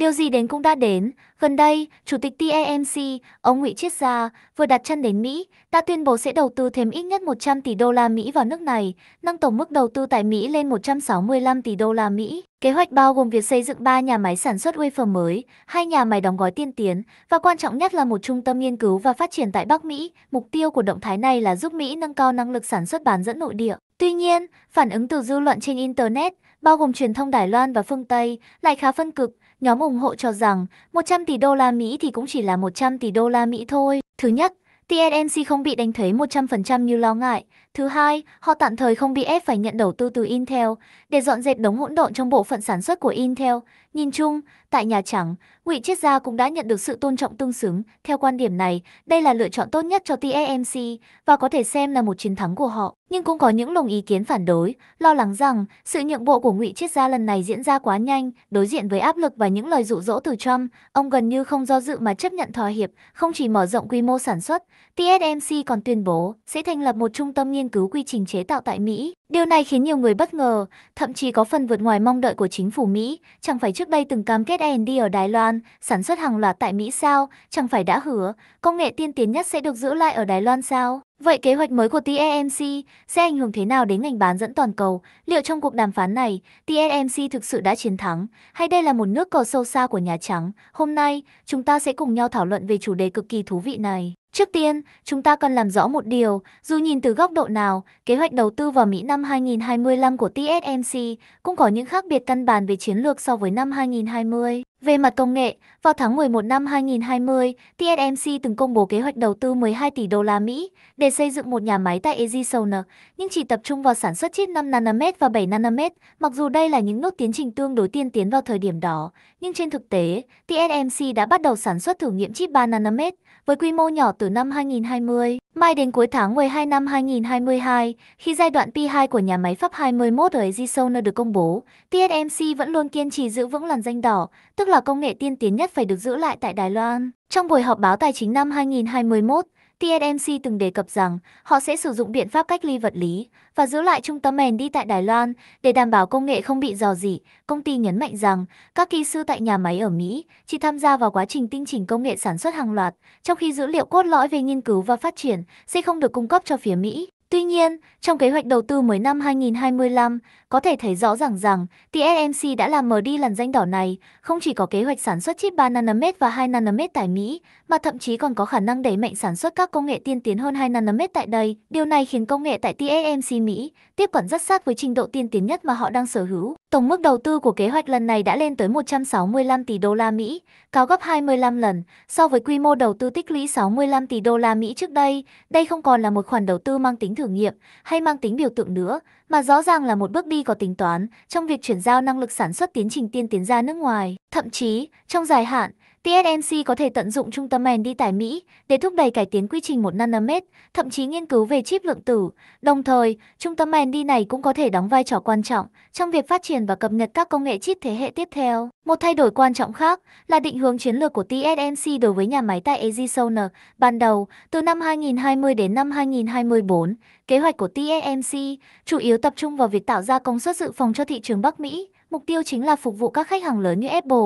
Điều gì đến cũng đã đến. Gần đây, Chủ tịch TAMC, ông Nguyễn Chiết Gia, vừa đặt chân đến Mỹ, đã tuyên bố sẽ đầu tư thêm ít nhất 100 tỷ đô la Mỹ vào nước này, nâng tổng mức đầu tư tại Mỹ lên 165 tỷ đô la Mỹ. Kế hoạch bao gồm việc xây dựng 3 nhà máy sản xuất wafer mới, hai nhà máy đóng gói tiên tiến và quan trọng nhất là một trung tâm nghiên cứu và phát triển tại Bắc Mỹ. Mục tiêu của động thái này là giúp Mỹ nâng cao năng lực sản xuất bán dẫn nội địa. Tuy nhiên, phản ứng từ dư luận trên Internet, bao gồm truyền thông Đài Loan và phương Tây, lại khá phân cực Nhóm ủng hộ cho rằng 100 tỷ đô la Mỹ thì cũng chỉ là 100 tỷ đô la Mỹ thôi. Thứ nhất, TSMC không bị đánh thuế 100% như lo ngại. Thứ hai, họ tạm thời không bị ép phải nhận đầu tư từ Intel để dọn dẹp đống hỗn độn trong bộ phận sản xuất của Intel. Nhìn chung, Tại Nhà Trắng, Ngụy Chiết Gia cũng đã nhận được sự tôn trọng tương xứng. Theo quan điểm này, đây là lựa chọn tốt nhất cho TSMC và có thể xem là một chiến thắng của họ. Nhưng cũng có những luồng ý kiến phản đối, lo lắng rằng sự nhượng bộ của Ngụy Chiết Gia lần này diễn ra quá nhanh, đối diện với áp lực và những lời dụ dỗ từ Trump, ông gần như không do dự mà chấp nhận thỏa hiệp, không chỉ mở rộng quy mô sản xuất, TSMC còn tuyên bố sẽ thành lập một trung tâm nghiên cứu quy trình chế tạo tại Mỹ. Điều này khiến nhiều người bất ngờ, thậm chí có phần vượt ngoài mong đợi của chính phủ Mỹ, chẳng phải trước đây từng cam kết Z&D ở Đài Loan, sản xuất hàng loạt tại Mỹ sao, chẳng phải đã hứa, công nghệ tiên tiến nhất sẽ được giữ lại ở Đài Loan sao? Vậy kế hoạch mới của TSMC sẽ ảnh hưởng thế nào đến ngành bán dẫn toàn cầu? Liệu trong cuộc đàm phán này, TSMC thực sự đã chiến thắng, hay đây là một nước cờ sâu xa của Nhà Trắng? Hôm nay, chúng ta sẽ cùng nhau thảo luận về chủ đề cực kỳ thú vị này. Trước tiên, chúng ta cần làm rõ một điều, dù nhìn từ góc độ nào, kế hoạch đầu tư vào Mỹ năm 2025 của TSMC cũng có những khác biệt căn bản về chiến lược so với năm 2020. Về mặt công nghệ, vào tháng 11 năm 2020, TSMC từng công bố kế hoạch đầu tư 12 tỷ đô la Mỹ để xây dựng một nhà máy tại Arizona, nhưng chỉ tập trung vào sản xuất chip 5 nanomet và 7 nanomet, mặc dù đây là những nốt tiến trình tương đối tiên tiến vào thời điểm đó, nhưng trên thực tế, TSMC đã bắt đầu sản xuất thử nghiệm chip 3 nanomet với quy mô nhỏ từ năm 2020. Mai đến cuối tháng 12 năm 2022, khi giai đoạn P2 của nhà máy Pháp 21 ở Arizona được công bố, TSMC vẫn luôn kiên trì giữ vững làn danh đỏ, tức là công nghệ tiên tiến nhất phải được giữ lại tại Đài Loan. Trong buổi họp báo tài chính năm 2021, TSMC từng đề cập rằng họ sẽ sử dụng biện pháp cách ly vật lý và giữ lại trung tâm mềm đi tại Đài Loan để đảm bảo công nghệ không bị dò dỉ. Công ty nhấn mạnh rằng các kỹ sư tại nhà máy ở Mỹ chỉ tham gia vào quá trình tinh chỉnh công nghệ sản xuất hàng loạt, trong khi dữ liệu cốt lõi về nghiên cứu và phát triển sẽ không được cung cấp cho phía Mỹ. Tuy nhiên, trong kế hoạch đầu tư mới năm 2025, có thể thấy rõ ràng rằng TSMC đã làm mờ đi lần danh đỏ này, không chỉ có kế hoạch sản xuất chip 3 nanomet và 2 nanomet tại Mỹ, mà thậm chí còn có khả năng đẩy mạnh sản xuất các công nghệ tiên tiến hơn 2 nanomet tại đây. Điều này khiến công nghệ tại TSMC Mỹ tiếp cận rất sát với trình độ tiên tiến nhất mà họ đang sở hữu. Tổng mức đầu tư của kế hoạch lần này đã lên tới 165 tỷ đô la Mỹ, cao gấp 25 lần so với quy mô đầu tư tích lũy 65 tỷ đô la Mỹ trước đây. Đây không còn là một khoản đầu tư mang tính thử nghiệm hay mang tính biểu tượng nữa, mà rõ ràng là một bước đi có tính toán trong việc chuyển giao năng lực sản xuất tiến trình tiên tiến ra nước ngoài. Thậm chí, trong dài hạn, TSMC có thể tận dụng trung tâm đi tại Mỹ để thúc đẩy cải tiến quy trình 1 nanomet, thậm chí nghiên cứu về chip lượng tử. Đồng thời, trung tâm đi này cũng có thể đóng vai trò quan trọng trong việc phát triển và cập nhật các công nghệ chip thế hệ tiếp theo. Một thay đổi quan trọng khác là định hướng chiến lược của TSMC đối với nhà máy tại Arizona. Ban đầu, từ năm 2020 đến năm 2024, kế hoạch của TSMC chủ yếu tập trung vào việc tạo ra công suất dự phòng cho thị trường Bắc Mỹ Mục tiêu chính là phục vụ các khách hàng lớn như Apple,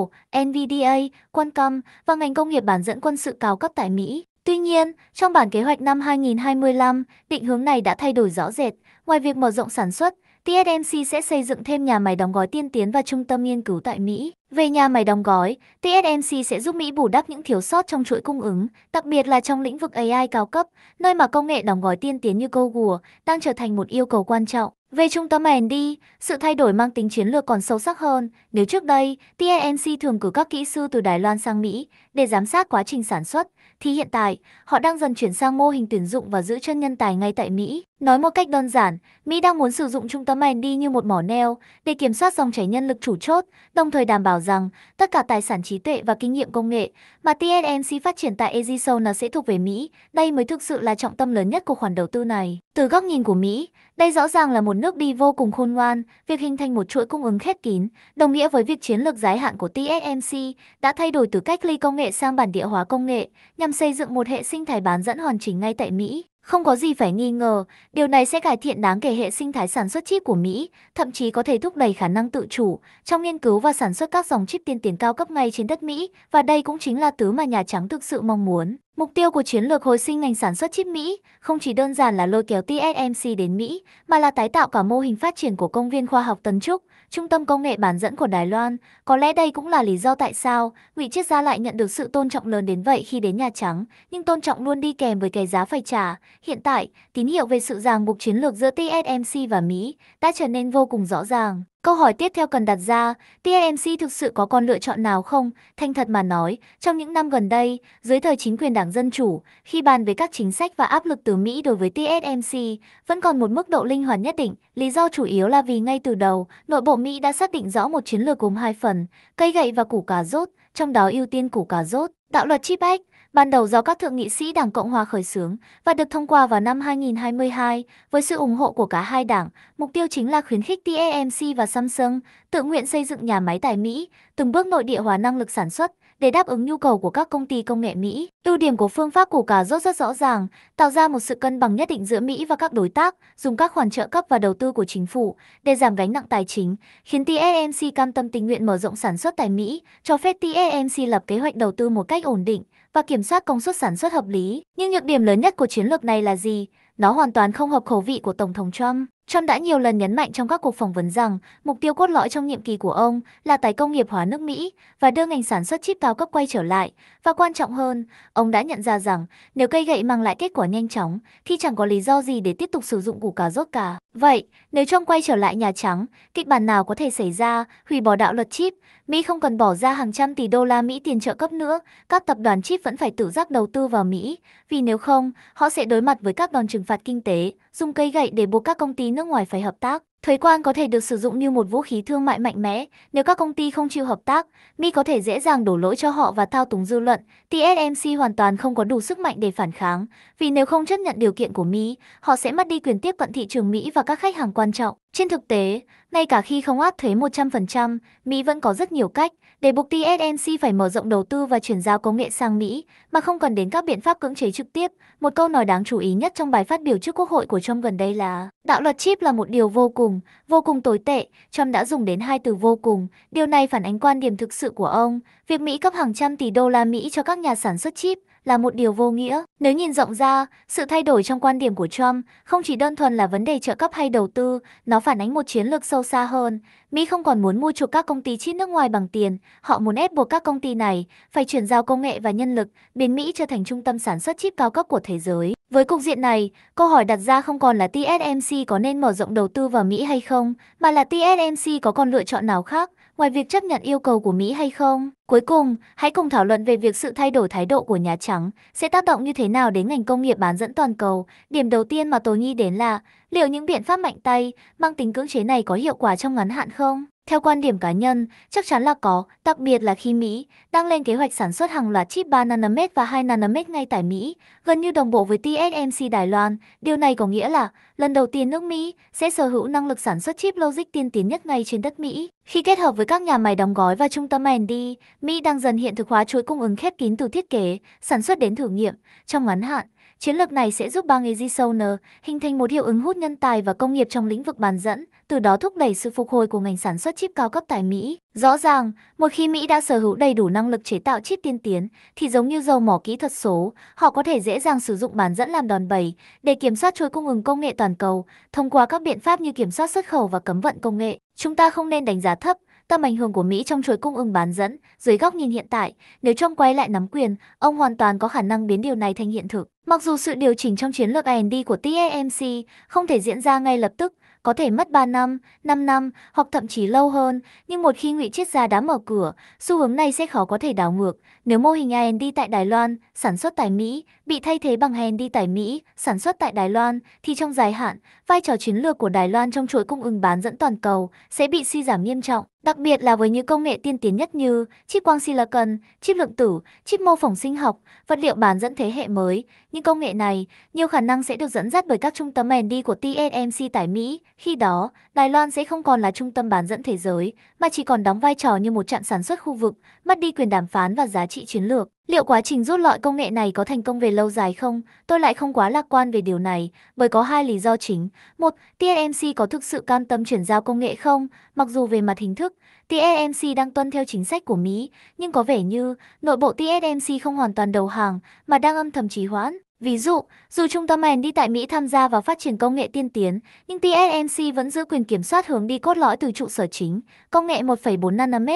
NVDA, Qualcomm và ngành công nghiệp bán dẫn quân sự cao cấp tại Mỹ. Tuy nhiên, trong bản kế hoạch năm 2025, định hướng này đã thay đổi rõ rệt. Ngoài việc mở rộng sản xuất, TSMC sẽ xây dựng thêm nhà máy đóng gói tiên tiến và trung tâm nghiên cứu tại Mỹ. Về nhà máy đóng gói, TSMC sẽ giúp Mỹ bù đắp những thiếu sót trong chuỗi cung ứng, đặc biệt là trong lĩnh vực AI cao cấp, nơi mà công nghệ đóng gói tiên tiến như Google đang trở thành một yêu cầu quan trọng. Về trung tâm R&D, sự thay đổi mang tính chiến lược còn sâu sắc hơn. Nếu trước đây, TNC e thường cử các kỹ sư từ Đài Loan sang Mỹ, để giám sát quá trình sản xuất, thì hiện tại, họ đang dần chuyển sang mô hình tuyển dụng và giữ chân nhân tài ngay tại Mỹ. Nói một cách đơn giản, Mỹ đang muốn sử dụng trung tâm R&D như một mỏ neo để kiểm soát dòng chảy nhân lực chủ chốt, đồng thời đảm bảo rằng tất cả tài sản trí tuệ và kinh nghiệm công nghệ mà TSMC phát triển tại Arizona sẽ thuộc về Mỹ. Đây mới thực sự là trọng tâm lớn nhất của khoản đầu tư này. Từ góc nhìn của Mỹ, đây rõ ràng là một nước đi vô cùng khôn ngoan, việc hình thành một chuỗi cung ứng khép kín, đồng nghĩa với việc chiến lược dài hạn của TSMC đã thay đổi từ cách ly công nghệ nghệ sang bản địa hóa công nghệ nhằm xây dựng một hệ sinh thái bán dẫn hoàn chỉnh ngay tại Mỹ. Không có gì phải nghi ngờ, điều này sẽ cải thiện đáng kể hệ sinh thái sản xuất chip của Mỹ, thậm chí có thể thúc đẩy khả năng tự chủ trong nghiên cứu và sản xuất các dòng chip tiên tiến cao cấp ngay trên đất Mỹ, và đây cũng chính là thứ mà Nhà Trắng thực sự mong muốn. Mục tiêu của chiến lược hồi sinh ngành sản xuất chip Mỹ không chỉ đơn giản là lôi kéo TSMC đến Mỹ, mà là tái tạo cả mô hình phát triển của công viên khoa học Tân Trúc, trung tâm công nghệ bán dẫn của Đài Loan. Có lẽ đây cũng là lý do tại sao Ngụy Chiết Gia lại nhận được sự tôn trọng lớn đến vậy khi đến Nhà Trắng, nhưng tôn trọng luôn đi kèm với cái giá phải trả. Hiện tại, tín hiệu về sự ràng buộc chiến lược giữa TSMC và Mỹ đã trở nên vô cùng rõ ràng. Câu hỏi tiếp theo cần đặt ra, TMC thực sự có con lựa chọn nào không? Thanh thật mà nói, trong những năm gần đây, dưới thời chính quyền Đảng Dân Chủ, khi bàn về các chính sách và áp lực từ Mỹ đối với TSMC, vẫn còn một mức độ linh hoạt nhất định. Lý do chủ yếu là vì ngay từ đầu, nội bộ Mỹ đã xác định rõ một chiến lược gồm hai phần, cây gậy và củ cà rốt, trong đó ưu tiên củ cà rốt. Đạo luật Chip Act ban đầu do các thượng nghị sĩ Đảng Cộng hòa khởi xướng và được thông qua vào năm 2022 với sự ủng hộ của cả hai đảng. Mục tiêu chính là khuyến khích TSMC và Samsung tự nguyện xây dựng nhà máy tại Mỹ, từng bước nội địa hóa năng lực sản xuất để đáp ứng nhu cầu của các công ty công nghệ Mỹ. Ưu điểm của phương pháp củ cả rốt rất rõ ràng, tạo ra một sự cân bằng nhất định giữa Mỹ và các đối tác, dùng các khoản trợ cấp và đầu tư của chính phủ để giảm gánh nặng tài chính, khiến TSMC cam tâm tình nguyện mở rộng sản xuất tại Mỹ, cho phép TSMC lập kế hoạch đầu tư một cách ổn định và kiểm soát công suất sản xuất hợp lý. Nhưng nhược điểm lớn nhất của chiến lược này là gì? Nó hoàn toàn không hợp khẩu vị của Tổng thống Trump. Trump đã nhiều lần nhấn mạnh trong các cuộc phỏng vấn rằng mục tiêu cốt lõi trong nhiệm kỳ của ông là tái công nghiệp hóa nước Mỹ và đưa ngành sản xuất chip cao cấp quay trở lại, và quan trọng hơn, ông đã nhận ra rằng nếu cây gậy mang lại kết quả nhanh chóng thì chẳng có lý do gì để tiếp tục sử dụng củ cà rốt cả. Vậy, nếu Trump quay trở lại Nhà Trắng, kịch bản nào có thể xảy ra, hủy bỏ đạo luật chip, Mỹ không cần bỏ ra hàng trăm tỷ đô la Mỹ tiền trợ cấp nữa, các tập đoàn chip vẫn phải tự giác đầu tư vào Mỹ, vì nếu không, họ sẽ đối mặt với các đòn trừng phạt kinh tế, dùng cây gậy để buộc các công ty nước ngoài phải hợp tác. Thuế quan có thể được sử dụng như một vũ khí thương mại mạnh mẽ, nếu các công ty không chịu hợp tác, Mi có thể dễ dàng đổ lỗi cho họ và thao túng dư luận. TSMC hoàn toàn không có đủ sức mạnh để phản kháng, vì nếu không chấp nhận điều kiện của Mi, họ sẽ mất đi quyền tiếp cận thị trường Mỹ và các khách hàng quan trọng. Trên thực tế, ngay cả khi không áp thuế 100%, Mỹ vẫn có rất nhiều cách để buộc TSMC phải mở rộng đầu tư và chuyển giao công nghệ sang Mỹ mà không cần đến các biện pháp cưỡng chế trực tiếp, một câu nói đáng chú ý nhất trong bài phát biểu trước Quốc hội của Trump gần đây là đạo luật chip là một điều vô cùng, vô cùng tồi tệ. Trump đã dùng đến hai từ vô cùng. Điều này phản ánh quan điểm thực sự của ông. Việc Mỹ cấp hàng trăm tỷ đô la Mỹ cho các nhà sản xuất chip là một điều vô nghĩa. Nếu nhìn rộng ra, sự thay đổi trong quan điểm của Trump không chỉ đơn thuần là vấn đề trợ cấp hay đầu tư, nó phản ánh một chiến lược sâu xa hơn. Mỹ không còn muốn mua chuộc các công ty chip nước ngoài bằng tiền, họ muốn ép buộc các công ty này phải chuyển giao công nghệ và nhân lực, biến Mỹ trở thành trung tâm sản xuất chip cao cấp của thế giới. Với cục diện này, câu hỏi đặt ra không còn là TSMC có nên mở rộng đầu tư vào Mỹ hay không, mà là TSMC có còn lựa chọn nào khác ngoài việc chấp nhận yêu cầu của Mỹ hay không. Cuối cùng, hãy cùng thảo luận về việc sự thay đổi thái độ của Nhà Trắng sẽ tác động như thế nào đến ngành công nghiệp bán dẫn toàn cầu. Điểm đầu tiên mà tôi nghĩ đến là liệu những biện pháp mạnh tay mang tính cưỡng chế này có hiệu quả trong ngắn hạn không? Theo quan điểm cá nhân, chắc chắn là có, đặc biệt là khi Mỹ đang lên kế hoạch sản xuất hàng loạt chip 3 nanomet và 2 nanomet ngay tại Mỹ, gần như đồng bộ với TSMC Đài Loan. Điều này có nghĩa là lần đầu tiên nước Mỹ sẽ sở hữu năng lực sản xuất chip logic tiên tiến nhất ngay trên đất Mỹ. Khi kết hợp với các nhà máy đóng gói và trung tâm R&D, Mỹ đang dần hiện thực hóa chuỗi cung ứng khép kín từ thiết kế, sản xuất đến thử nghiệm trong ngắn hạn Chiến lược này sẽ giúp bang Arizona hình thành một hiệu ứng hút nhân tài và công nghiệp trong lĩnh vực bán dẫn, từ đó thúc đẩy sự phục hồi của ngành sản xuất chip cao cấp tại Mỹ. Rõ ràng, một khi Mỹ đã sở hữu đầy đủ năng lực chế tạo chip tiên tiến, thì giống như dầu mỏ kỹ thuật số, họ có thể dễ dàng sử dụng bán dẫn làm đòn bẩy để kiểm soát chuỗi cung ứng công nghệ toàn cầu thông qua các biện pháp như kiểm soát xuất khẩu và cấm vận công nghệ. Chúng ta không nên đánh giá thấp tầm ảnh hưởng của Mỹ trong chuỗi cung ứng bán dẫn. Dưới góc nhìn hiện tại, nếu Trump quay lại nắm quyền, ông hoàn toàn có khả năng biến điều này thành hiện thực. Mặc dù sự điều chỉnh trong chiến lược R&D của TSMC không thể diễn ra ngay lập tức, có thể mất 3 năm, 5 năm hoặc thậm chí lâu hơn, nhưng một khi ngụy chiết gia đã mở cửa, xu hướng này sẽ khó có thể đảo ngược. Nếu mô hình R&D tại Đài Loan, sản xuất tại Mỹ, bị thay thế bằng R&D tại Mỹ, sản xuất tại Đài Loan, thì trong dài hạn, vai trò chiến lược của Đài Loan trong chuỗi cung ứng bán dẫn toàn cầu sẽ bị suy giảm nghiêm trọng, đặc biệt là với những công nghệ tiên tiến nhất như chip quang silicon, chip lượng tử, chip mô phỏng sinh học, vật liệu bán dẫn thế hệ mới. Những công nghệ này nhiều khả năng sẽ được dẫn dắt bởi các trung tâm R&D của TSMC tại Mỹ. Khi đó, Đài Loan sẽ không còn là trung tâm bán dẫn thế giới, mà chỉ còn đóng vai trò như một trạm sản xuất khu vực, mất đi quyền đàm phán và giá trị chiến lược. Liệu quá trình rút loại công nghệ này có thành công về lâu dài không? Tôi lại không quá lạc quan về điều này, bởi có hai lý do chính. Một, TSMC có thực sự cam tâm chuyển giao công nghệ không? Mặc dù về mặt hình thức, TSMC đang tuân theo chính sách của Mỹ, nhưng có vẻ như nội bộ TSMC không hoàn toàn đầu hàng mà đang âm thầm trì hoãn. Ví dụ, dù trung tâm R&D tại Mỹ tham gia vào phát triển công nghệ tiên tiến, nhưng TSMC vẫn giữ quyền kiểm soát hướng đi cốt lõi từ trụ sở chính, công nghệ 1,4 nm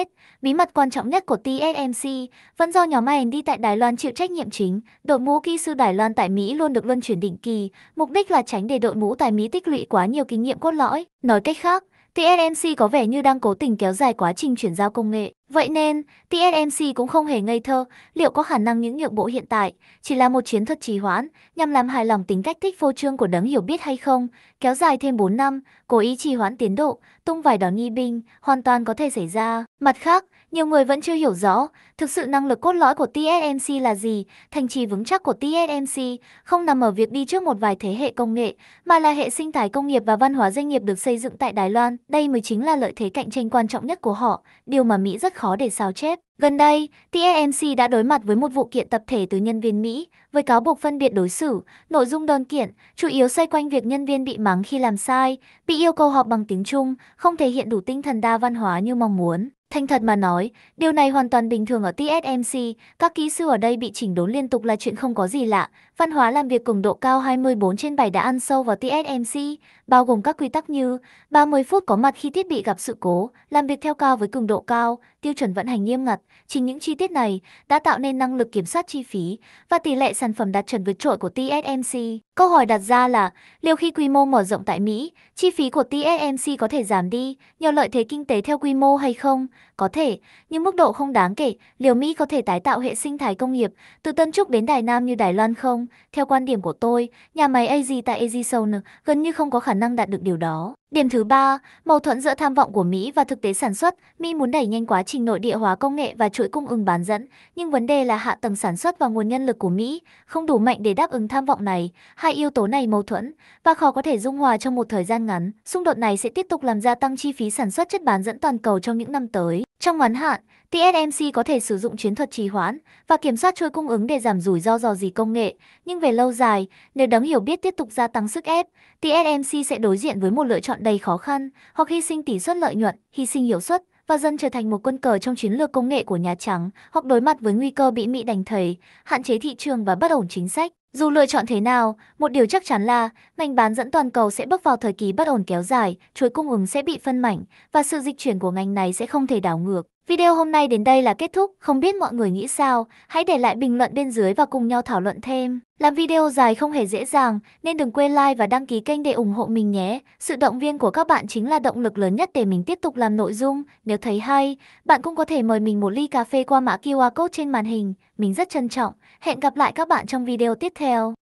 bí mật quan trọng nhất của TSMC, vẫn do nhóm R&D tại Đài Loan chịu trách nhiệm chính. Đội ngũ kỹ sư Đài Loan tại Mỹ luôn được luân chuyển định kỳ, mục đích là tránh để đội ngũ tại Mỹ tích lũy quá nhiều kinh nghiệm cốt lõi. Nói cách khác, TSMC có vẻ như đang cố tình kéo dài quá trình chuyển giao công nghệ. Vậy nên, TSMC cũng không hề ngây thơ, liệu có khả năng những nhượng bộ hiện tại chỉ là một chiến thuật trì hoãn nhằm làm hài lòng tính cách thích phô trương của đấng hiểu biết hay không, kéo dài thêm 4 năm, cố ý trì hoãn tiến độ, tung vài đòn nghi binh, hoàn toàn có thể xảy ra. Mặt khác, nhiều người vẫn chưa hiểu rõ thực sự năng lực cốt lõi của TSMC là gì, thành trì vững chắc của TSMC không nằm ở việc đi trước một vài thế hệ công nghệ, mà là hệ sinh thái công nghiệp và văn hóa doanh nghiệp được xây dựng tại Đài Loan. Đây mới chính là lợi thế cạnh tranh quan trọng nhất của họ, điều mà Mỹ rất khó để sao chép. Gần đây, TSMC đã đối mặt với một vụ kiện tập thể từ nhân viên Mỹ với cáo buộc phân biệt đối xử. Nội dung đơn kiện chủ yếu xoay quanh việc nhân viên bị mắng khi làm sai, bị yêu cầu họp bằng tiếng Trung, không thể hiện đủ tinh thần đa văn hóa như mong muốn thanh thật mà nói, điều này hoàn toàn bình thường ở TSMC, các kỹ sư ở đây bị chỉnh đốn liên tục là chuyện không có gì lạ. Văn hóa làm việc cường độ cao 24 trên 7 đã ăn sâu vào TSMC, bao gồm các quy tắc như 30 phút có mặt khi thiết bị gặp sự cố, làm việc theo cao với cường độ cao, tiêu chuẩn vận hành nghiêm ngặt. Chính những chi tiết này đã tạo nên năng lực kiểm soát chi phí và tỷ lệ sản phẩm đạt chuẩn vượt trội của TSMC. Câu hỏi đặt ra là, liệu khi quy mô mở rộng tại Mỹ, chi phí của TSMC có thể giảm đi nhờ lợi thế kinh tế theo quy mô hay không? có thể, nhưng mức độ không đáng kể, liệu Mỹ có thể tái tạo hệ sinh thái công nghiệp từ Tân Trúc đến Đài Nam như Đài Loan không? Theo quan điểm của tôi, nhà máy AG tại AG Sound gần như không có khả năng đạt được điều đó. Điểm thứ ba, mâu thuẫn giữa tham vọng của Mỹ và thực tế sản xuất. Mỹ muốn đẩy nhanh quá trình nội địa hóa công nghệ và chuỗi cung ứng bán dẫn, nhưng vấn đề là hạ tầng sản xuất và nguồn nhân lực của Mỹ không đủ mạnh để đáp ứng tham vọng này. Hai yếu tố này mâu thuẫn và khó có thể dung hòa trong một thời gian ngắn. Xung đột này sẽ tiếp tục làm gia tăng chi phí sản xuất chất bán dẫn toàn cầu trong những năm tới. Trong ngắn hạn, TSMC có thể sử dụng chiến thuật trì hoãn và kiểm soát chuỗi cung ứng để giảm rủi ro dò dỉ công nghệ, nhưng về lâu dài, nếu đấng hiểu biết tiếp tục gia tăng sức ép, TSMC sẽ đối diện với một lựa chọn đầy khó khăn, hoặc hy sinh tỷ suất lợi nhuận, hy sinh hiệu suất và dần trở thành một quân cờ trong chiến lược công nghệ của Nhà Trắng, hoặc đối mặt với nguy cơ bị Mỹ đánh thầy, hạn chế thị trường và bất ổn chính sách. Dù lựa chọn thế nào, một điều chắc chắn là ngành bán dẫn toàn cầu sẽ bước vào thời kỳ bất ổn kéo dài, chuỗi cung ứng sẽ bị phân mảnh và sự dịch chuyển của ngành này sẽ không thể đảo ngược. Video hôm nay đến đây là kết thúc, không biết mọi người nghĩ sao, hãy để lại bình luận bên dưới và cùng nhau thảo luận thêm. Làm video dài không hề dễ dàng, nên đừng quên like và đăng ký kênh để ủng hộ mình nhé. Sự động viên của các bạn chính là động lực lớn nhất để mình tiếp tục làm nội dung. Nếu thấy hay, bạn cũng có thể mời mình một ly cà phê qua mã QR code trên màn hình. Mình rất trân trọng. Hẹn gặp lại các bạn trong video tiếp theo.